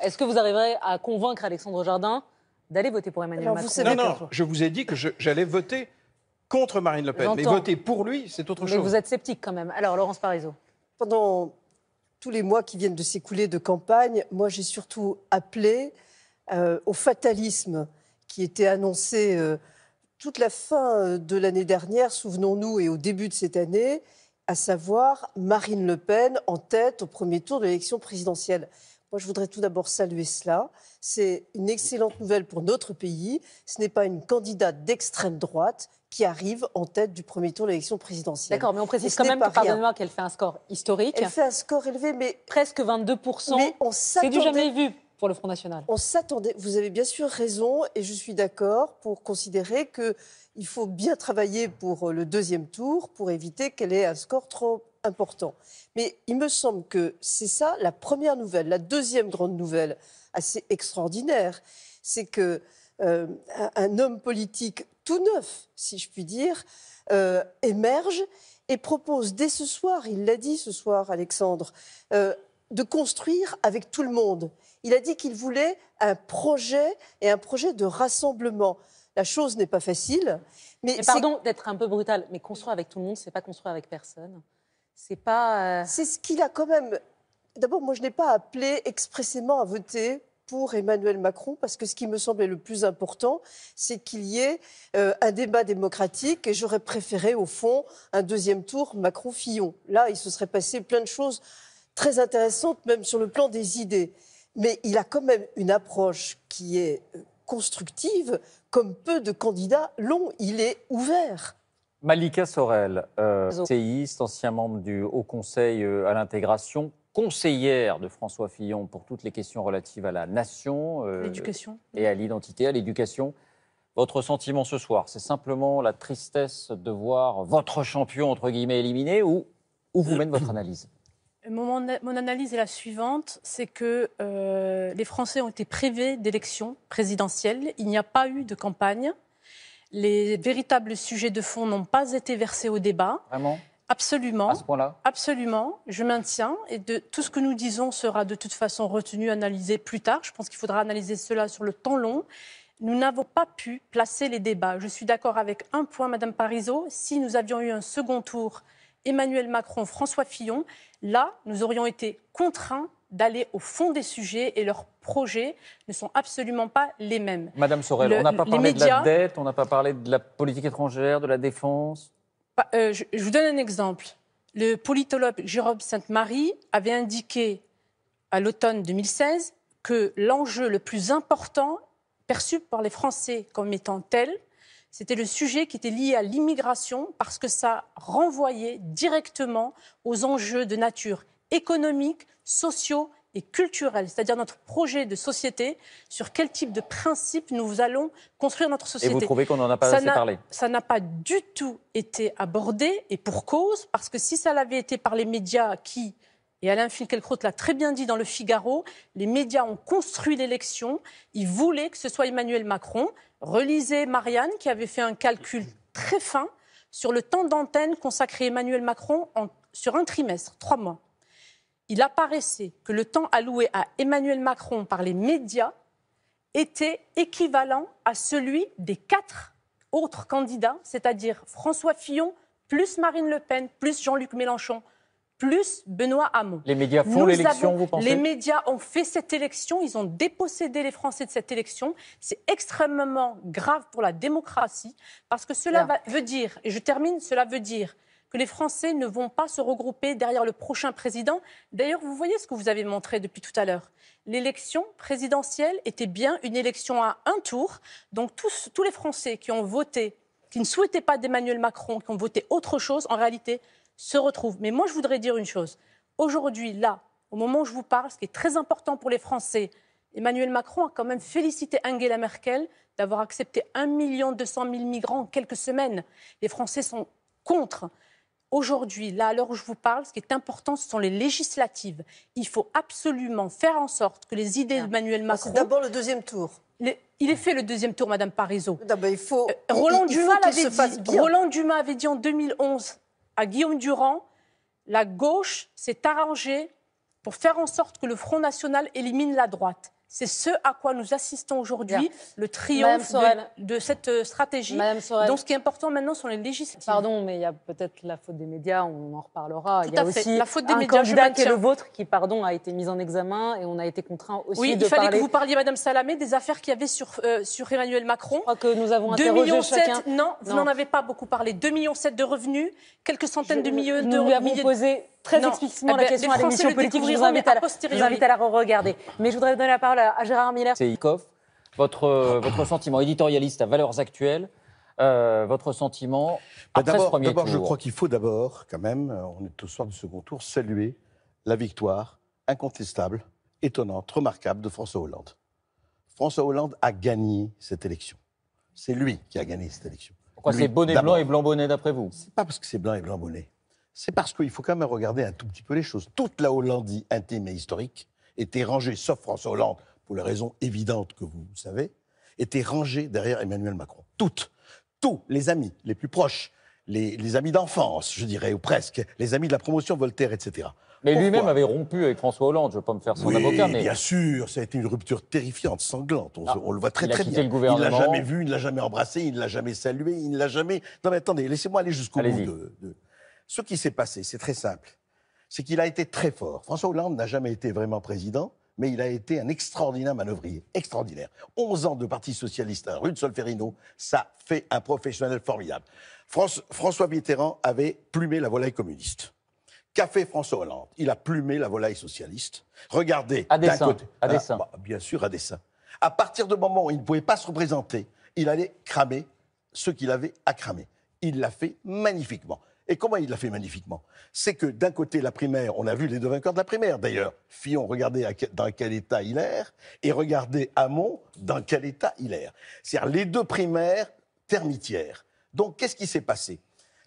Est-ce que vous arriverez à convaincre Alexandre Jardin d'aller voter pour Emmanuel Macron Non, non, je vous ai dit que j'allais voter contre Marine Le Pen. Mais voter pour lui, c'est autre Mais chose. Vous êtes sceptique quand même. Alors, Laurence Parizeau Pendant tous les mois qui viennent de s'écouler de campagne, moi j'ai surtout appelé euh, au fatalisme qui était annoncé euh, toute la fin euh, de l'année dernière, souvenons-nous, et au début de cette année, à savoir Marine Le Pen en tête au premier tour de l'élection présidentielle. Moi, je voudrais tout d'abord saluer cela. C'est une excellente nouvelle pour notre pays. Ce n'est pas une candidate d'extrême droite qui arrive en tête du premier tour de l'élection présidentielle. D'accord, mais on précise quand même, pardonnez-moi, qu'elle fait un score historique. Elle fait un score élevé, mais... Presque 22%. Mais on C'est du jamais vu pour le Front National. On s'attendait, vous avez bien sûr raison, et je suis d'accord pour considérer qu'il faut bien travailler pour le deuxième tour pour éviter qu'elle ait un score trop important. Mais il me semble que c'est ça la première nouvelle. La deuxième grande nouvelle, assez extraordinaire, c'est que euh, un, homme politique tout neuf, si je puis dire, euh, émerge et propose dès ce soir, il l'a dit ce soir, Alexandre, euh, de construire avec tout le monde. Il a dit qu'il voulait un projet et un projet de rassemblement. La chose n'est pas facile, mais, mais pardon d'être un peu brutal, mais construire avec tout le monde, c'est pas construire avec personne. Euh, c'est ce qu'il a quand même. D'abord, moi, je n'ai pas appelé expressément à voter pour Emmanuel Macron, parce que ce qui me semblait le plus important, c'est qu'il y ait euh, un débat démocratique, et j'aurais préféré, au fond, un deuxième tour Macron-Fillon. Là, il se serait passé plein de choses très intéressantes, même sur le plan des idées. Mais il a quand même une approche qui est euh, constructive, comme peu de candidats l'ont. Il est ouvert. Malika Sorel, euh, ancien membre du Haut Conseil euh, à l'intégration, conseillère de François Fillon pour toutes les questions relatives à la nation euh, L'éducation. et à l'identité, à l'éducation. Votre sentiment ce soir, c'est simplement la tristesse de voir votre champion, entre guillemets, éliminé ou où vous mène votre analyse mon, analyse est la suivante, c'est que euh, les Français ont été privés d'élections présidentielles. Il n'y a pas eu de campagne. Les véritables sujets de fond n'ont pas été versés au débat. Vraiment Absolument. À ce point-là Absolument. Je maintiens. Et tout ce que nous disons sera de toute façon retenu, analysé plus tard. Je pense qu'il faudra analyser cela sur le temps long. Nous n'avons pas pu placer les débats. Je suis d'accord avec un point, Madame Parisot. Si nous avions eu un second tour Emmanuel Macron, François Fillon, là, nous aurions été contraints d'aller au fond des sujets et leurs projets ne sont absolument pas les mêmes. Madame Sorel, on n'a pas parlé de la dette, on n'a pas parlé de la politique étrangère, de la défense. Bah, euh, je, je vous donne un exemple. Le politologue Jérôme Sainte-Marie avait indiqué à l'automne 2016 que l'enjeu le plus important perçu par les Français comme étant tel, c'était le sujet qui était lié à l'immigration parce que ça renvoyait directement aux enjeux de nature économique, sociaux et culturels. c'est-à-dire notre projet de société, sur quel type de principes nous allons construire notre société. Et vous trouvez qu'on n'en a pas assez parlé Ça n'a pas du tout été abordé, et pour cause, parce que si ça l'avait été par les médias qui et Alain Finkielkraut l'a très bien dit dans le Figaro, les médias ont construit l'élection, ils voulaient que ce soit Emmanuel Macron. Relisez Marianne qui avait fait un calcul très fin sur le temps d'antenne consacré à Emmanuel Macron sur un trimestre, trois mois. Il apparaissait que le temps alloué à Emmanuel Macron par les médias était équivalent à celui des quatre autres candidats, c'est-à-dire François Fillon, plus Marine Le Pen, plus Jean-Luc Mélenchon plus Benoît Hamon. Les médias font l'élection, vous pensez Les médias ont fait cette élection, ils ont dépossédé les Français de cette élection. C'est extrêmement grave pour la démocratie, parce que cela veut dire, et je termine, cela veut dire que les Français ne vont pas se regrouper derrière le prochain président. D'ailleurs, vous voyez ce que vous avez montré depuis tout à l'heure. L'élection présidentielle était bien une élection à un tour. Donc tous, tous les Français qui ont voté, qui ne souhaitaient pas d'Emmanuel Macron, qui ont voté autre chose, en réalité, se retrouvent. Mais moi, je voudrais dire une chose. Aujourd'hui, là, au moment où je vous parle, ce qui est très important pour les Français, Emmanuel Macron a quand même félicité Angela Merkel d'avoir accepté 1 million de 000 migrants en quelques semaines. Les Français sont contre. Aujourd'hui, là, à l'heure où je vous parle, ce qui est important, ce sont les législatives. Il faut absolument faire en sorte que les idées d'Emmanuel Macron. C'est d'abord le deuxième tour. Il est fait le deuxième tour, Madame Parisot. il faut. Euh, Roland, Roland Dumas avait dit en 2011 à Guillaume Durand, la gauche s'est arrangée pour faire en sorte que le Front National élimine la droite. C'est ce à quoi nous assistons aujourd'hui, le triomphe de, cette euh, stratégie. Donc, ce qui est important maintenant sont les législatives. Pardon, mais il y a peut-être la faute des médias, on en reparlera. il y a aussi la faute des un médias, candidat qui le vôtre, qui, pardon, a été mis en examen et on a été contraint aussi oui, de parler... Oui, il fallait que vous parliez, Madame Salamé, des affaires qu'il y avait sur, euh, Emmanuel Macron. Je crois que nous avons interrogé 2 millions non, vous n'en avez pas beaucoup parlé. 2,7 millions de revenus, quelques centaines de millions de très explicitement la eh ben, question à l'émission politique. Je vous, invite à, la, à la regarder Mais je voudrais donner la parole à, Gérard Miller. C'est Votre, euh, votre sentiment éditorialiste à valeurs actuelles, euh, votre sentiment bah, D'abord, je crois qu'il faut d'abord, quand même, euh, on est au soir du second tour, saluer la victoire incontestable, étonnante, remarquable de François Hollande. François Hollande a gagné cette élection. C'est lui qui a gagné cette élection. Pourquoi c'est bonnet blanc et blanc bonnet d'après vous C'est pas parce que c'est blanc et blanc bonnet c'est parce qu'il faut quand même regarder un tout petit peu les choses. Toute la Hollandie intime et historique était rangée, sauf François Hollande, pour les raisons évidentes que vous savez, était rangée derrière Emmanuel Macron. Toutes, tous les amis les plus proches, les, amis d'enfance, je dirais, ou presque, les amis de la promotion Voltaire, etc. Mais lui-même avait rompu avec François Hollande, je ne veux pas me faire son avocat. Mais... bien sûr, ça a été une rupture terrifiante, sanglante, on, ah, le voit très très bien. Le il ne l'a jamais vu, il ne l'a jamais embrassé, il ne l'a jamais salué, il ne l'a jamais... Non mais attendez, laissez-moi aller jusqu'au bout de ce qui s'est passé, c'est très simple. C'est qu'il a été très fort. François Hollande n'a jamais été vraiment président, mais il a été un extraordinaire manœuvrier. Extraordinaire. 11 ans de Parti Socialiste à de Solferino, ça fait un professionnel formidable. François Mitterrand avait plumé la volaille communiste. Qu'a fait François Hollande Il a plumé la volaille socialiste. Regardez. À bah, bien sûr, à dessein. À partir du moment où il ne pouvait pas se représenter, il allait cramer ce qu'il avait à cramer. Il l'a fait magnifiquement. Et comment il l'a fait magnifiquement C'est que d'un côté, la primaire, on a vu les deux vainqueurs de la primaire d'ailleurs. Fillon, regardez dans quel état il est, et regardez Hamon, dans quel état il est. C'est-à-dire les deux primaires termitières. Donc qu'est-ce qui s'est passé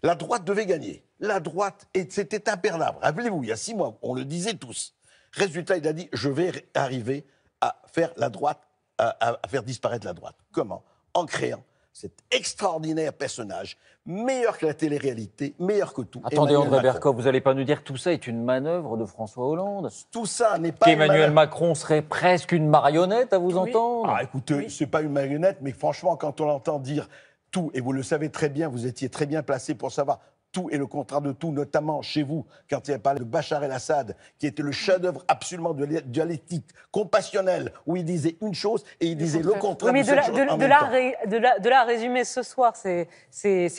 La droite devait gagner. La droite, et c'était imperdable. Rappelez-vous, il y a six mois, on le disait tous. Résultat, il a dit, je vais arriver à faire la droite, à faire disparaître la droite. Comment En créant cet extraordinaire personnage, meilleur que la télé-réalité, meilleur que tout. Attendez, André Bercoff, vous n'allez pas nous dire que tout ça est une manœuvre de François Hollande Tout ça n'est pas. Qu'Emmanuel Macron serait presque une marionnette, à vous entendre Ah, écoutez, ce c'est pas une marionnette, mais franchement, quand on l'entend dire tout, et vous le savez très bien, vous étiez très bien placé pour savoir tout et le contraire de tout, notamment chez vous, quand il a parlé de Bachar el-Assad, qui était le chef-d'œuvre absolument dialectique, compassionnel, où il disait une chose et il disait le contraire de, la, de, la de, la, résumer ce soir, ces,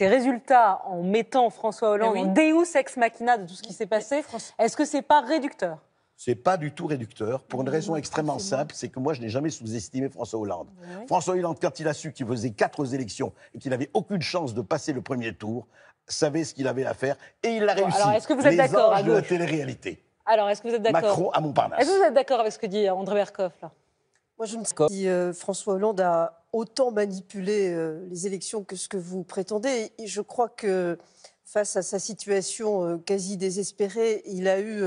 résultats, en mettant François Hollande eh en deus ex machina de tout ce qui s'est eh, passé, est-ce que c'est pas réducteur c'est pas du tout réducteur, pour une raison extrêmement simple, c'est que moi, je n'ai jamais sous-estimé François Hollande. François Hollande, quand il a su qu'il faisait quatre élections et qu'il n'avait aucune chance de passer le premier tour, savait ce qu'il avait à faire et il l'a réussi. Alors, est-ce que vous êtes d'accord Alors, est-ce que vous êtes d'accord Macron à Montparnasse. Est-ce que vous êtes d'accord avec ce que dit euh, André Berkoff, là Moi, je ne sais pas François Hollande a autant manipulé euh, les élections que ce que vous prétendez. Et je crois que face à sa situation euh, quasi désespérée, il a eu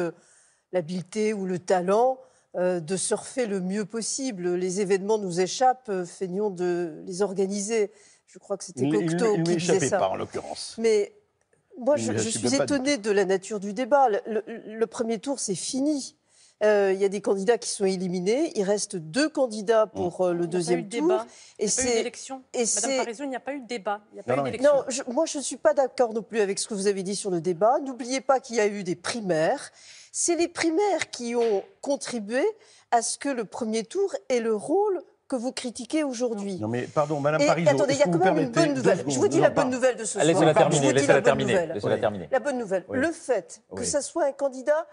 l'habileté ou le talent euh, de surfer le mieux possible. Les événements nous échappent, euh, feignons de les organiser. Je crois que c'était Cocteau qui disait ça. en l'occurrence. Mais moi, je, suis étonnée de la nature du débat. Le, premier tour, c'est fini. Euh, il y a des candidats qui sont éliminés. Il reste deux candidats pour le deuxième tour. Et Et Madame il n'y a pas eu de débat. Il n'y a pas eu d'élection. Non, moi, je ne suis pas d'accord non plus avec ce que vous avez dit sur le débat. N'oubliez pas qu'il y a eu des primaires. C'est les primaires qui ont contribué à ce que le premier tour ait le rôle que vous critiquez aujourd'hui. Non mais pardon, Madame Attendez, il y a quand même une bonne nouvelle. je vous dis la bonne nouvelle de ce soir. Laissez-la terminer. la bonne nouvelle. Le fait que ce soit un candidat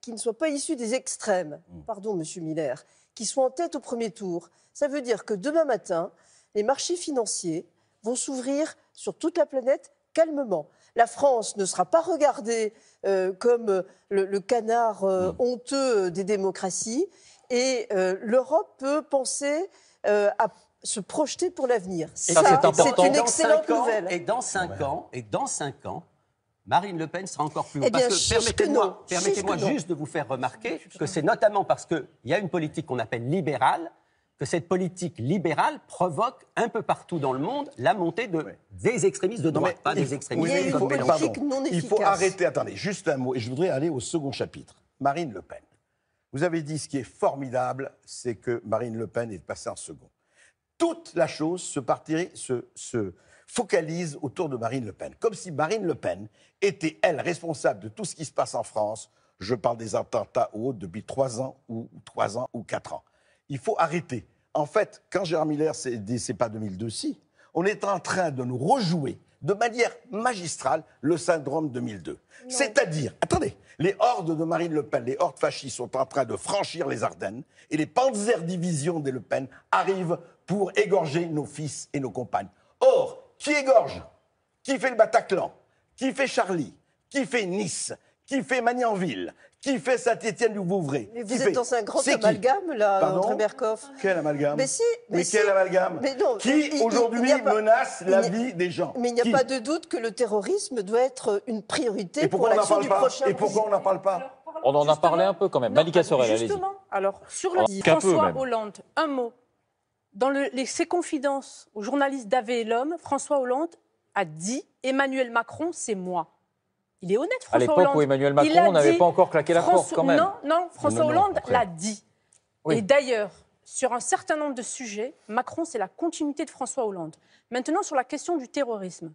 qui ne soit pas issu des extrêmes, mm. pardon, Monsieur Miller, qui soit en tête au premier tour, ça veut dire que demain matin, les marchés financiers vont s'ouvrir sur toute la planète calmement. La France ne sera pas regardée euh, comme euh, le, canard euh, hmm. honteux des démocraties. Et l'Europe peut penser à se projeter pour l'avenir. Ça, c'est une excellente nouvelle. Et dans 5 ans, et dans cinq ans, Marine Le Pen sera encore plus eh permettez-moi juste de vous faire remarquer que c'est notamment parce qu'il y a une politique qu'on appelle libérale cette politique libérale provoque un peu partout dans le monde la montée de, des extrémistes de droite, pas des extrémistes de il, faut, non il faut arrêter, attendez, juste un mot, et je voudrais aller au second chapitre. Marine Le Pen. Vous avez dit ce qui est formidable, c'est que Marine Le Pen est passée en second. Toute la chose se, partirait, se focalise autour de Marine Le Pen, comme si Marine Le Pen était, elle, responsable de tout ce qui se passe en France. Je parle des attentats ou autres depuis trois ans ou trois ans ou quatre ans. Il faut arrêter. En fait, quand Gérard Miller s'est dit c'est pas 2002, si, on est en train de nous rejouer de manière magistrale le syndrome 2002. C'est-à-dire, attendez, les hordes de Marine Le Pen, les hordes fascistes sont en train de franchir les Ardennes et les Panzerdivisions des Le Pen arrivent pour égorger nos fils et nos compagnes. Or, qui égorge Qui fait le Bataclan Qui fait Charlie Qui fait Nice qui fait Magnanville, qui fait saint etienne du vouvray vous êtes dans un grand amalgame, là, André Quel amalgame Mais si Mais, quel amalgame Qui, aujourd'hui, menace la vie des gens Mais il n'y a pas de doute que le terrorisme doit être une priorité pour l'action du prochain... Et pourquoi on n'en parle pas on en a parlé un peu quand même. Malika Sorel, allez-y. Justement, alors, sur le François Hollande, un mot. Dans les, ses confidences aux journalistes d'AV et l'Homme, François Hollande a dit Emmanuel Macron, c'est moi. Il est honnête, François Hollande. À l'époque où Emmanuel Macron n'avait pas encore claqué la porte, quand même. Non, non, François Hollande l'a dit. Et d'ailleurs, sur un certain nombre de sujets, Macron, c'est la continuité de François Hollande. Maintenant, sur la question du terrorisme.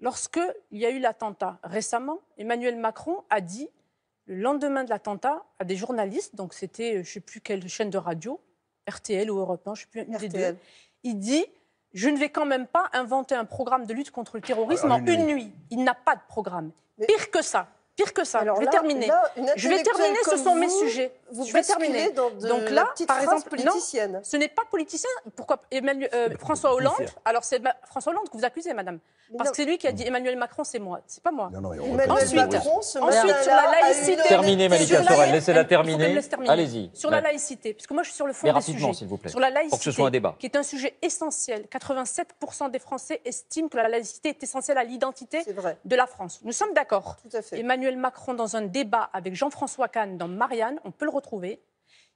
Lorsqu'il y a eu l'attentat récemment, Emmanuel Macron a dit, le lendemain de l'attentat, à des journalistes, donc c'était, je ne sais plus quelle chaîne de radio, RTL ou Europe 1, je ne sais plus, une des deux, il dit je ne vais quand même pas inventer un programme de lutte contre le terrorisme ah, en une nuit. Il n'a pas de programme pire que ça que ça. je vais terminer. je vais terminer, ce sont mes sujets. Vous je vais terminer. Donc là, par exemple, ce n'est pas politicien. Pourquoi Emmanuel, euh, François Hollande Alors c'est François Hollande que vous accusez, madame, parce que c'est lui qui a dit Emmanuel Macron, c'est moi, c'est pas moi. ensuite, ensuite sur la laïcité. Terminez, Malika Sorel. laissez-la terminer. Allez-y. Sur la laïcité, parce que moi je suis sur le fond des sujets. s'il vous plaît. Sur la laïcité, pour que ce soit un débat, qui est un sujet essentiel. 87% des Français estiment que la laïcité est essentielle à l'identité de la France. Nous sommes d'accord. Emmanuel Emmanuel Macron dans un débat avec Jean-François Kahn dans Marianne, on peut le retrouver.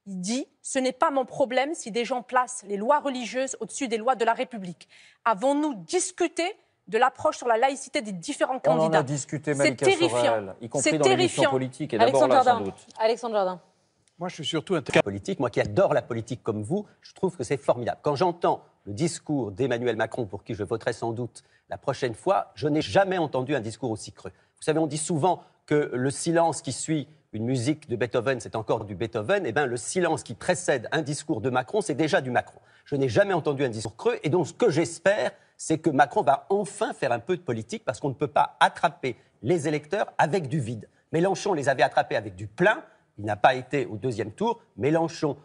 Il dit Ce n'est pas mon problème si des gens placent les lois religieuses au-dessus des lois de la République. Avons-nous discuté de l'approche sur la laïcité des différents candidats. On en a discuté, C'est terrifiant. Sorel, y compris dans terrifiant. politique, et d'abord sans doute. Alexandre Jardin. Moi, je suis surtout intéressé. Politique, moi qui adore la politique comme vous, je trouve que c'est formidable. Quand j'entends le discours d'Emmanuel Macron, pour qui je voterai sans doute la prochaine fois, je n'ai jamais entendu un discours aussi creux. Vous savez, on dit souvent que le silence qui suit une musique de Beethoven, c'est encore du Beethoven, et eh bien le silence qui précède un discours de Macron, c'est déjà du Macron. Je n'ai jamais entendu un discours creux, et donc ce que j'espère, c'est que Macron va enfin faire un peu de politique, parce qu'on ne peut pas attraper les électeurs avec du vide. Mélenchon les avait attrapés avec du plein, il n'a pas été au deuxième tour. Mélenchon,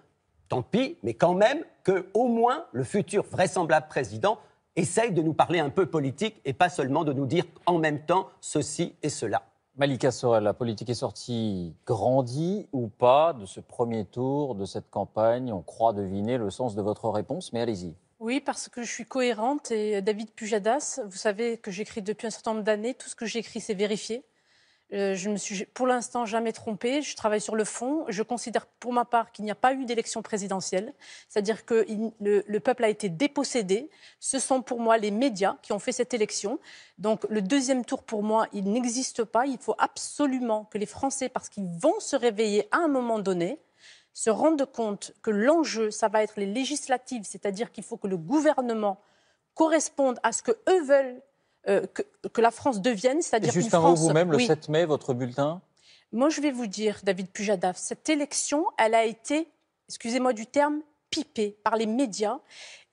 tant pis, mais quand même que au moins le futur vraisemblable président essaye de nous parler un peu politique et pas seulement de nous dire en même temps ceci et cela. Malika Sorel, la politique est sortie grandie ou pas de ce premier tour, de cette campagne On croit deviner le sens de votre réponse, mais allez-y. Oui, parce que je suis cohérente et David Pujadas, vous savez que j'écris depuis un certain nombre d'années, tout ce que j'écris c'est vérifié. Je euh, je me suis pour l'instant jamais trompée. Je travaille sur le fond. Je considère pour ma part qu'il n'y a pas eu d'élection présidentielle. C'est-à-dire que le, le, peuple a été dépossédé. Ce sont pour moi les médias qui ont fait cette élection. Donc le deuxième tour pour moi, il n'existe pas. Il faut absolument que les Français, parce qu'ils vont se réveiller à un moment donné, se rendent compte que l'enjeu, ça va être les législatives, c'est-à-dire qu'il faut que le gouvernement corresponde à ce que eux veulent euh, que, la France devienne, c'est-à-dire une France... vous-même, le 7 mai, votre bulletin Moi, je vais vous dire, David Pujadaf, cette élection, elle a été, excusez-moi du terme, pipée par les médias.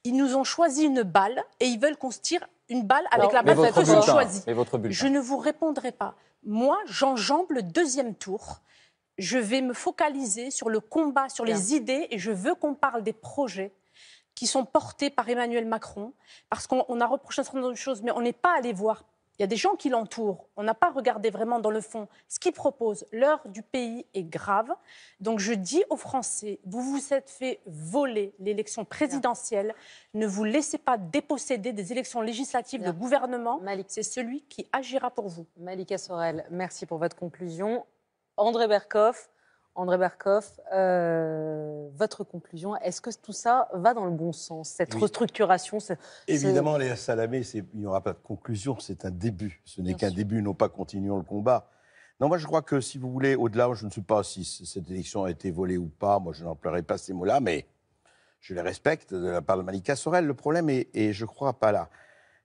Ils nous ont choisi une balle et ils veulent qu'on se tire une balle avec la balle qu'ils ont choisie. Je ne vous répondrai pas. Moi, j'enjambe le deuxième tour je vais me focaliser sur le combat, sur les idées, et je veux qu'on parle des projets qui sont portés par Emmanuel Macron, parce qu'on a reproché un certain nombre de choses, mais on n'est pas allé voir. Il y a des gens qui l'entourent. On n'a pas regardé vraiment dans le fond ce qu'il propose, L'heure du pays est grave. Donc je dis aux Français, vous vous êtes fait voler l'élection présidentielle. Ne vous laissez pas déposséder des élections législatives de gouvernement. C'est celui qui agira pour vous. Malika Sorel, merci pour votre conclusion. André Berkoff, André Bercoff, euh, votre conclusion, est-ce que tout ça va dans le bon sens Cette restructuration Évidemment, les Salamé, il n'y aura pas de conclusion, c'est un début. Ce n'est qu'un début, non pas continuons le combat. Non, moi je crois que si vous voulez, au-delà, je ne sais pas si cette élection a été volée ou pas, moi je n'en n'emploierai pas ces mots-là, mais je les respecte de la part de Malika Sorel. Le problème, est, et je ne crois pas là,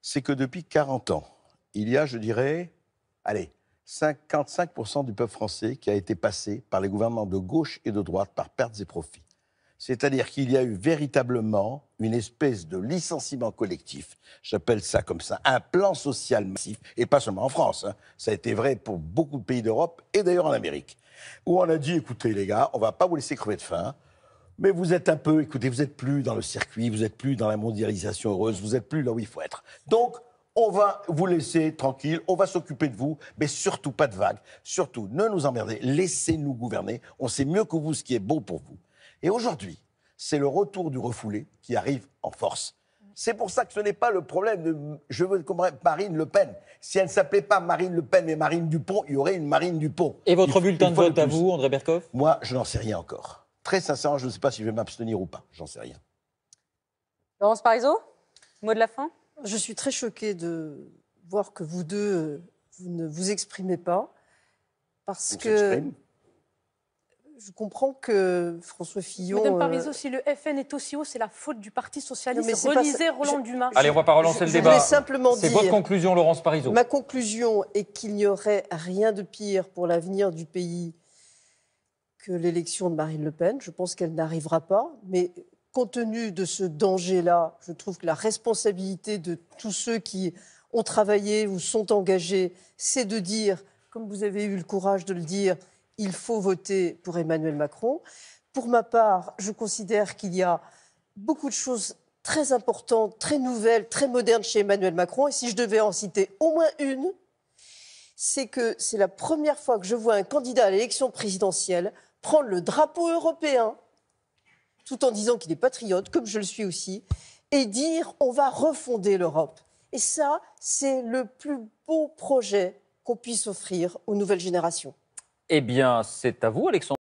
c'est que depuis 40 ans, il y a, je dirais, allez, 55% du peuple français qui a été passé par les gouvernements de gauche et de droite par pertes et profits. C'est-à-dire qu'il y a eu véritablement une espèce de licenciement collectif, j'appelle ça comme ça, un plan social massif, et pas seulement en France, hein. ça a été vrai pour beaucoup de pays d'Europe et d'ailleurs en Amérique, où on a dit, écoutez les gars, on va pas vous laisser crever de faim, mais vous êtes un peu, écoutez, vous n'êtes plus dans le circuit, vous n'êtes plus dans la mondialisation heureuse, vous n'êtes plus là où il faut être. Donc, on va vous laisser tranquille, on va s'occuper de vous, mais surtout pas de vagues, surtout ne nous emmerdez, laissez-nous gouverner, on sait mieux que vous ce qui est bon pour vous. Et aujourd'hui, c'est le retour du refoulé qui arrive en force. C'est pour ça que ce n'est pas le problème de je veux comprendre Marine Le Pen. Si elle ne s'appelait pas Marine Le Pen mais Marine Dupont, il y aurait une Marine Dupont. Et votre bulletin de vote à vous, André Bercoff Moi, je n'en sais rien encore. Très sincèrement, je ne sais pas si je vais m'abstenir ou pas. J'en sais rien. Laurence Parisot, mot de la fin je suis très choquée de voir que vous deux, euh, vous ne vous exprimez pas. Parce que je comprends que François Fillon. Madame euh, Parizeau, si le FN est aussi haut, c'est la faute du Parti Socialiste. Mais Relisez Roland Dumas. Allez, on va pas relancer le débat. simplement C'est votre conclusion, Laurence Parizeau. Ma conclusion est qu'il n'y aurait rien de pire pour l'avenir du pays que l'élection de Marine Le Pen. Je pense qu'elle n'arrivera pas, mais compte tenu de ce danger-là, je trouve que la responsabilité de tous ceux qui ont travaillé ou sont engagés, c'est de dire, comme vous avez eu le courage de le dire, il faut voter pour Emmanuel Macron. Pour ma part, je considère qu'il y a beaucoup de choses très importantes, très nouvelles, très modernes chez Emmanuel Macron. Et si je devais en citer au moins une, c'est que c'est la première fois que je vois un candidat à l'élection présidentielle prendre le drapeau européen tout en disant qu'il est patriote, comme je le suis aussi, et dire on va refonder l'Europe. Et ça, c'est le plus beau projet qu'on puisse offrir aux nouvelles générations. Eh bien, c'est à vous, Alexandre.